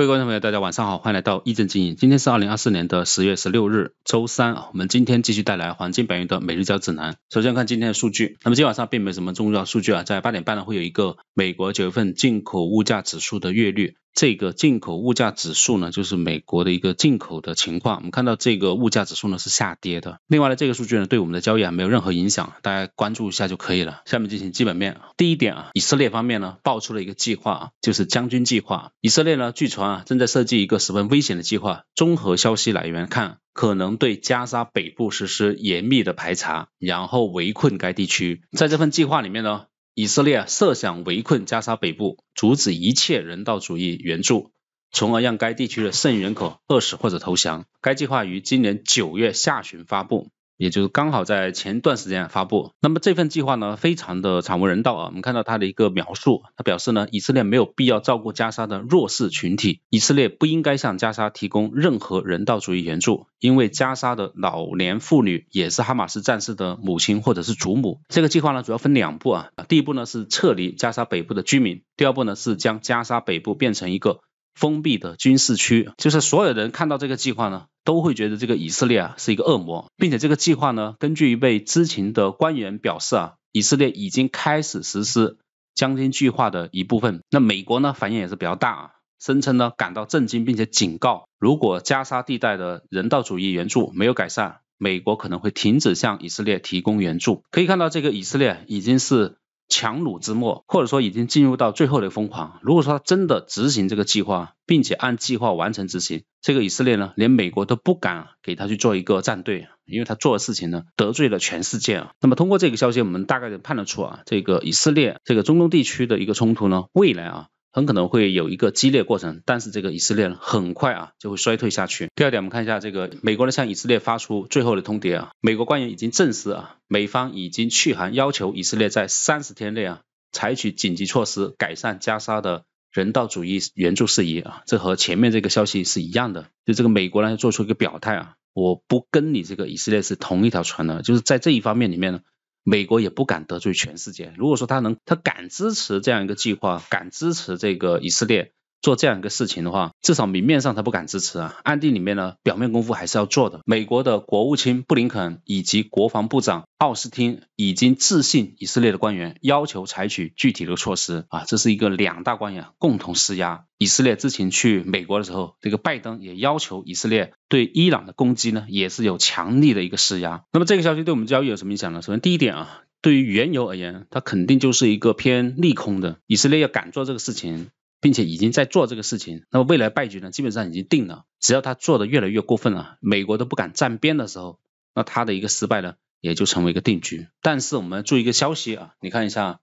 各位观众朋友，大家晚上好，欢迎来到易正经营。今天是二零二四年的十月十六日，周三啊，我们今天继续带来黄金白银的每日交指南。首先看今天的数据，那么今天晚上并没有什么重要数据啊，在八点半呢会有一个美国九月份进口物价指数的月率。这个进口物价指数呢，就是美国的一个进口的情况。我们看到这个物价指数呢是下跌的。另外呢，这个数据呢对我们的交易啊没有任何影响，大家关注一下就可以了。下面进行基本面。第一点啊，以色列方面呢爆出了一个计划啊，就是将军计划。以色列呢据传啊正在设计一个十分危险的计划。综合消息来源看，可能对加沙北部实施严密的排查，然后围困该地区。在这份计划里面呢。以色列设想围困加沙北部，阻止一切人道主义援助，从而让该地区的剩余人口饿死或者投降。该计划于今年九月下旬发布。也就是刚好在前段时间发布。那么这份计划呢，非常的惨无人道啊！我们看到它的一个描述，他表示呢，以色列没有必要照顾加沙的弱势群体，以色列不应该向加沙提供任何人道主义援助，因为加沙的老年妇女也是哈马斯战士的母亲或者是祖母。这个计划呢，主要分两步啊，第一步呢是撤离加沙北部的居民，第二步呢是将加沙北部变成一个封闭的军事区，就是所有人看到这个计划呢。都会觉得这个以色列啊是一个恶魔，并且这个计划呢，根据一位知情的官员表示啊，以色列已经开始实施将军计划的一部分。那美国呢反应也是比较大啊，声称呢感到震惊，并且警告，如果加沙地带的人道主义援助没有改善，美国可能会停止向以色列提供援助。可以看到这个以色列已经是。强弩之末，或者说已经进入到最后的疯狂。如果说他真的执行这个计划，并且按计划完成执行，这个以色列呢，连美国都不敢给他去做一个站队，因为他做的事情呢，得罪了全世界。那么通过这个消息，我们大概能判断出啊，这个以色列这个中东地区的一个冲突呢，未来啊。很可能会有一个激烈过程，但是这个以色列很快啊就会衰退下去。第二点，我们看一下这个美国呢向以色列发出最后的通牒啊，美国官员已经证实啊，美方已经去函要求以色列在三十天内啊采取紧急措施改善加沙的人道主义援助事宜啊，这和前面这个消息是一样的。就这个美国呢做出一个表态啊，我不跟你这个以色列是同一条船的，就是在这一方面里面呢。美国也不敢得罪全世界。如果说他能，他敢支持这样一个计划，敢支持这个以色列。做这样一个事情的话，至少明面上他不敢支持啊，暗地里面呢，表面功夫还是要做的。美国的国务卿布林肯以及国防部长奥斯汀已经致信以色列的官员，要求采取具体的措施啊，这是一个两大官员共同施压。以色列之前去美国的时候，这个拜登也要求以色列对伊朗的攻击呢，也是有强力的一个施压。那么这个消息对我们交易有什么影响呢？首先第一点啊，对于原油而言，它肯定就是一个偏利空的。以色列要敢做这个事情。并且已经在做这个事情，那么未来败局呢，基本上已经定了。只要他做的越来越过分了，美国都不敢站边的时候，那他的一个失败呢，也就成为一个定局。但是我们注意一个消息啊，你看一下，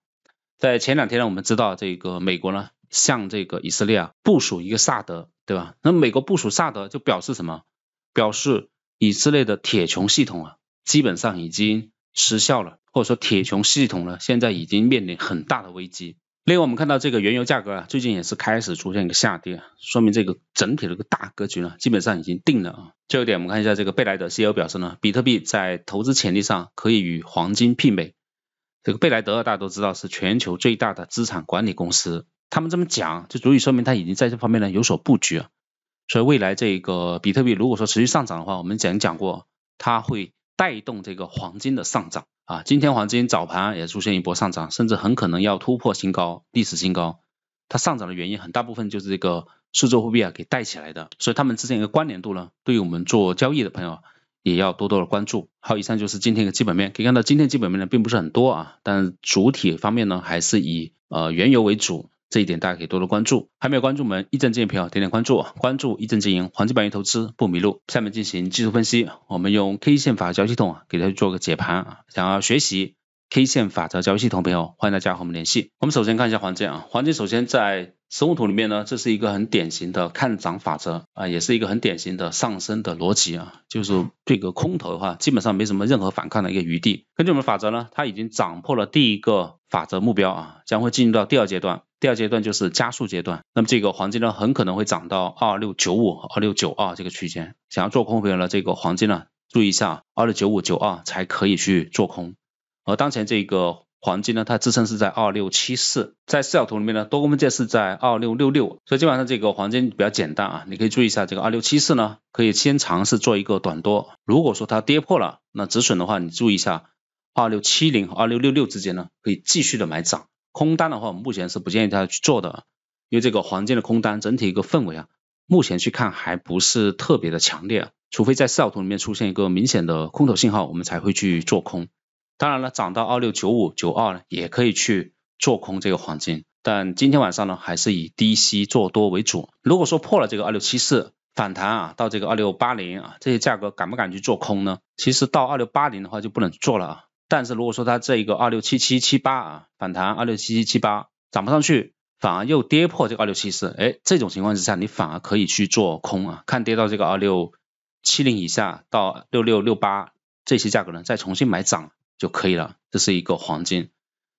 在前两天呢，我们知道这个美国呢向这个以色列啊部署一个萨德，对吧？那美国部署萨德就表示什么？表示以色列的铁穹系统啊，基本上已经失效了，或者说铁穹系统呢现在已经面临很大的危机。另外，我们看到这个原油价格啊，最近也是开始出现一个下跌，说明这个整体的一个大格局呢，基本上已经定了啊。后一点，我们看一下这个贝莱德 CEO 表示呢，比特币在投资潜力上可以与黄金媲美。这个贝莱德大家都知道是全球最大的资产管理公司，他们这么讲，就足以说明他已经在这方面呢有所布局。所以，未来这个比特币如果说持续上涨的话，我们讲讲过，它会。带动这个黄金的上涨啊，今天黄金早盘也出现一波上涨，甚至很可能要突破新高，历史新高。它上涨的原因很大部分就是这个数字货币啊给带起来的，所以它们之间一个关联度呢，对于我们做交易的朋友也要多多的关注。好，以上就是今天的基本面，可以看到今天基本面呢并不是很多啊，但主体方面呢还是以呃原油为主。这一点大家可以多多关注，还没有关注我们一正经营的朋友点点关注，关注一正经营黄金白银投资不迷路。下面进行技术分析，我们用 K 线法则交易系统给大家做个解盘啊。想要学习 K 线法则交易系统的朋友，欢迎大家和我们联系。我们首先看一下黄金啊，黄金首先在实物图里面呢，这是一个很典型的看涨法则啊，也是一个很典型的上升的逻辑啊，就是这个空头话，基本上没什么任何反抗的一个余地。根据我们法则呢，它已经涨破了第一个法则目标啊，将会进入到第二阶段。第二阶段就是加速阶段，那么这个黄金呢，很可能会涨到二六九五、二六九二这个区间。想要做空朋友呢，这个黄金呢，注意一下二六九五九二才可以去做空。而当前这个黄金呢，它支撑是在二六七四，在视角图里面呢，多空分界是在二六六六，所以今本上这个黄金比较简单啊，你可以注意一下这个二六七四呢，可以先尝试做一个短多。如果说它跌破了，那止损的话，你注意一下二六七零和二六六六之间呢，可以继续的买涨。空单的话，我们目前是不建议大家去做的，因为这个黄金的空单整体一个氛围啊，目前去看还不是特别的强烈，除非在四小图里面出现一个明显的空头信号，我们才会去做空。当然了，涨到二六九五九二呢，也可以去做空这个黄金，但今天晚上呢，还是以低吸做多为主。如果说破了这个二六七四反弹啊，到这个二六八零啊，这些价格敢不敢去做空呢？其实到二六八零的话就不能做了啊。但是如果说它这一个二六七七七八啊反弹二六七七七八涨不上去，反而又跌破这个二六七四，哎，这种情况之下你反而可以去做空啊，看跌到这个二六七零以下到六六六八这些价格呢，再重新买涨就可以了，这是一个黄金，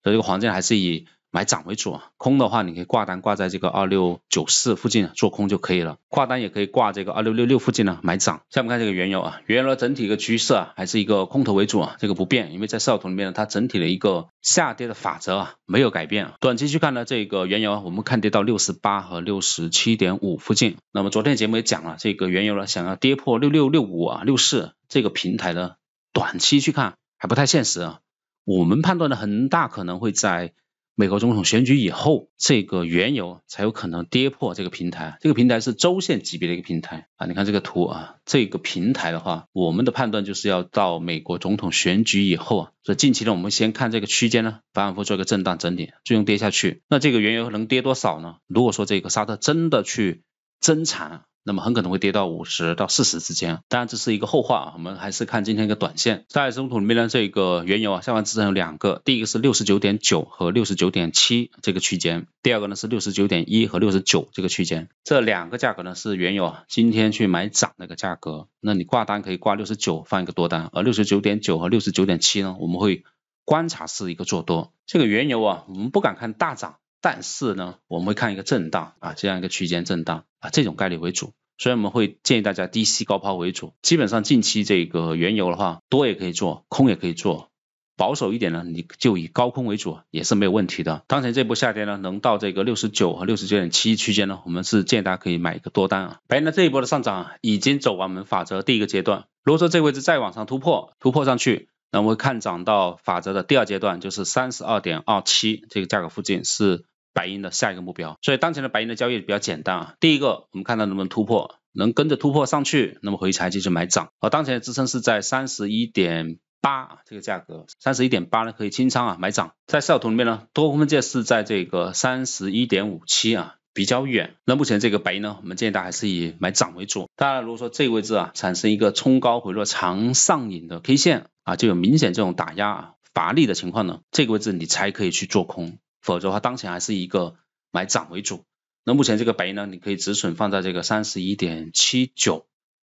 所以这个黄金还是以。买涨为主啊，空的话你可以挂单挂在这个二六九四附近做空就可以了，挂单也可以挂这个二六六六附近呢买涨。下面看这个原油啊，原油整体一个趋势啊还是一个空头为主啊，这个不变，因为在四小图里面呢，它整体的一个下跌的法则啊没有改变。短期去看呢，这个原油啊，我们看跌到六十八和六十七点五附近。那么昨天节目也讲了，这个原油呢想要跌破六六六五啊六四这个平台呢，短期去看还不太现实啊。我们判断的很大可能会在。美国总统选举以后，这个原油才有可能跌破这个平台。这个平台是周线级别的一个平台啊。你看这个图啊，这个平台的话，我们的判断就是要到美国总统选举以后啊。所以近期呢，我们先看这个区间呢，反反复复做一个震荡整理，最终跌下去。那这个原油能跌多少呢？如果说这个沙特真的去增产，那么很可能会跌到五十到四十之间，当然这是一个后话啊，我们还是看今天一个短线，在中土里面的这个原油啊，下方支撑有两个，第一个是六十九点九和六十九点七这个区间，第二个呢是六十九点一和六十九这个区间，这两个价格呢是原油啊今天去买涨那个价格，那你挂单可以挂六十九放一个多单，而六十九点九和六十九点七呢，我们会观察是一个做多，这个原油啊我们不敢看大涨。但是呢，我们会看一个震荡啊，这样一个区间震荡啊，这种概率为主，所以我们会建议大家低吸高抛为主。基本上近期这个原油的话，多也可以做，空也可以做，保守一点呢，你就以高空为主也是没有问题的。当前这波下跌呢，能到这个六十九和六十九点七区间呢，我们是建议大家可以买一个多单啊。白银的这一波的上涨已经走完我们法则第一个阶段，如果说这位置再往上突破，突破上去，那我们看涨到法则的第二阶段，就是三十二点二七这个价格附近是。白银的下一个目标，所以当前的白银的交易比较简单啊。第一个，我们看它能不能突破，能跟着突破上去，那么回踩才继续买涨。而当前的支撑是在三十一点八啊这个价格，三十一点八呢可以清仓啊买涨。在小图里面呢，多空分界是在这个三十一点五七啊比较远。那目前这个白银呢，我们建议大家还是以买涨为主。当然，如果说这个位置啊产生一个冲高回落长上影的 K 线啊，就有明显这种打压啊乏力的情况呢，这个位置你才可以去做空。否则的话，当前还是一个买涨为主。那目前这个白银呢，你可以止损放在这个三十一点七九，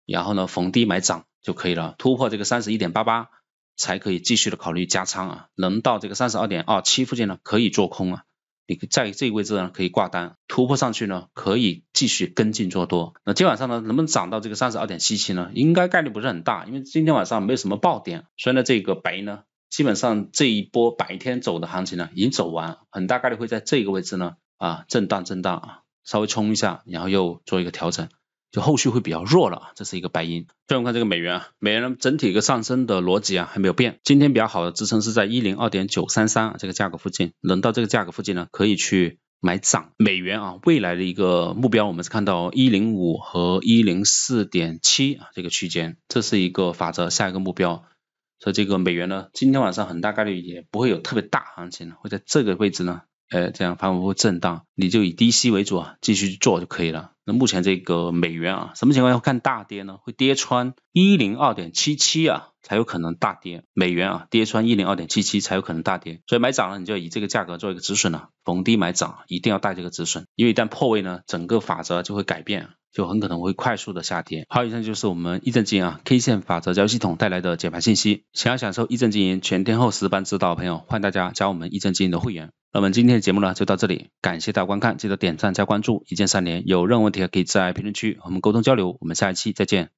然后呢逢低买涨就可以了。突破这个三十一点八八，才可以继续的考虑加仓啊。能到这个三十二点二七附近呢，可以做空啊。你在这个位置呢，可以挂单，突破上去呢，可以继续跟进做多。那今晚上呢，能不能涨到这个三十二点七七呢？应该概率不是很大，因为今天晚上没有什么爆点，所以呢这个白银呢。基本上这一波白天走的行情呢，已经走完，很大概率会在这个位置呢啊震荡震荡，啊，稍微冲一下，然后又做一个调整，就后续会比较弱了，这是一个白银。再看这个美元啊，美元整体一个上升的逻辑啊还没有变，今天比较好的支撑是在一零二点九三三这个价格附近，能到这个价格附近呢，可以去买涨美元啊。未来的一个目标，我们是看到一零五和一零四点七啊这个区间，这是一个法则，下一个目标。所以这个美元呢，今天晚上很大概率也不会有特别大行情，会在这个位置呢，哎，这样反复震荡，你就以低吸为主啊，继续做就可以了。那目前这个美元啊，什么情况下看大跌呢？会跌穿一零二点七七啊，才有可能大跌。美元啊，跌穿一零二点七七才有可能大跌。所以买涨了，你就要以这个价格做一个止损了。逢低买涨，一定要带这个止损，因为一旦破位呢，整个法则就会改变。就很可能会快速的下跌。好，以上就是我们一正金营啊 K 线法则交易系统带来的解盘信息。想要享受一正金营全天候实盘指导的朋友，欢迎大家加我们一正金营的会员。那么今天的节目呢就到这里，感谢大家观看，记得点赞加关注，一键三连。有任何问题可以在评论区我们沟通交流。我们下一期再见。